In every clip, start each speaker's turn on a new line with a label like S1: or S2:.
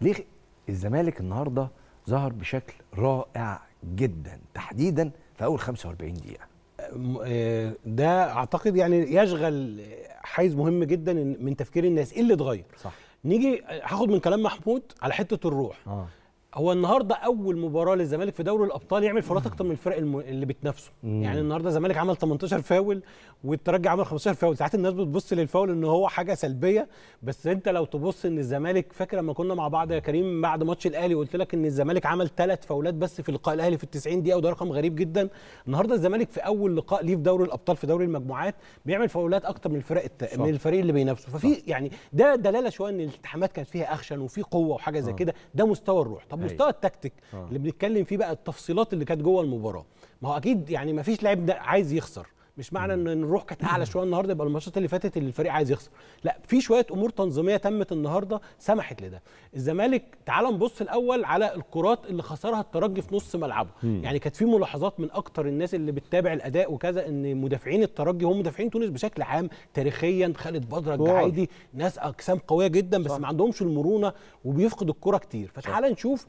S1: ليه الزمالك النهارده ظهر بشكل رائع جدا تحديدا في اول 45 دقيقه آه، ده اعتقد يعني يشغل حيز مهم جدا من تفكير الناس ايه اللي اتغير صح نيجي آه، هاخد من كلام محمود على حته الروح آه. هو النهارده اول مباراه للزمالك في دوري الابطال يعمل فاولات اكتر من الفرق الم... اللي بتنافسه يعني النهارده الزمالك عمل 18 فاول والترجي عمل 15 فاول ساعات الناس بتبص للفاول ان هو حاجه سلبيه بس انت لو تبص ان الزمالك فاكر لما كنا مع بعض يا كريم بعد ماتش الاهلي قلت لك ان الزمالك عمل ثلاث فاولات بس في لقاء الاهلي في ال 90 دقيقه وده رقم غريب جدا النهارده الزمالك في اول لقاء ليه في دوري الابطال في دوري المجموعات بيعمل فاولات اكتر من الفرق الت... من الفريق اللي بينافسه ففي يعني ده دلاله شويه ان الالتحامات كانت فيها اخشن وفي قوه وحاجه زي آه. كده ده مستوى الروح مستوى التكتيك آه. اللي بنتكلم فيه بقى التفصيلات اللي كانت جوه المباراه ما هو اكيد يعني ما فيش لاعب عايز يخسر مش معنى ان نروح كانت اعلى شويه النهارده يبقى الماتشات اللي فاتت اللي الفريق عايز يخسر لا في شويه امور تنظيميه تمت النهارده سمحت لده الزمالك تعال نبص الاول على الكرات اللي خسرها الترجي في نص ملعبه مم. يعني كانت في ملاحظات من اكتر الناس اللي بتتابع الاداء وكذا ان مدافعين الترجي هم مدافعين تونس بشكل عام تاريخيا خالد بدر الجعيدي ناس اجسام قويه جدا بس صح. ما عندهمش المرونه وبيفقد الكره كتير فتعال نشوف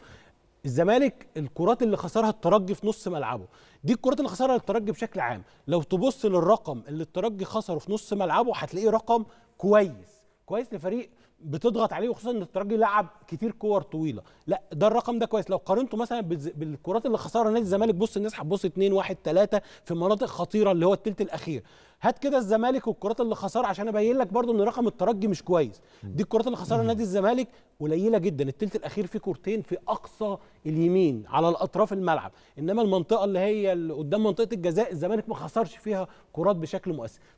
S1: الزمالك الكرات اللي خسرها الترجي في نص ملعبه دي الكرات اللي خسرها الترجي بشكل عام لو تبص للرقم اللي الترجي خسره في نص ملعبه هتلاقيه رقم كويس كويس لفريق بتضغط عليه وخصوصا ان الترجي لعب كتير كور طويله لا ده الرقم ده كويس لو قارنته مثلا بالكرات اللي خسرها نادي الزمالك بص الناس هتبص 2 1 3 في مناطق خطيره اللي هو الثلث الاخير هات كده الزمالك والكرات اللي خسرها عشان ابين لك برضو ان رقم الترجي مش كويس دي الكرات اللي خسرها نادي الزمالك قليله جدا الثلث الاخير فيه كورتين في اقصى اليمين على الاطراف الملعب انما المنطقه اللي هي اللي قدام منطقه الجزاء الزمالك ما خسرش فيها كرات بشكل مؤثر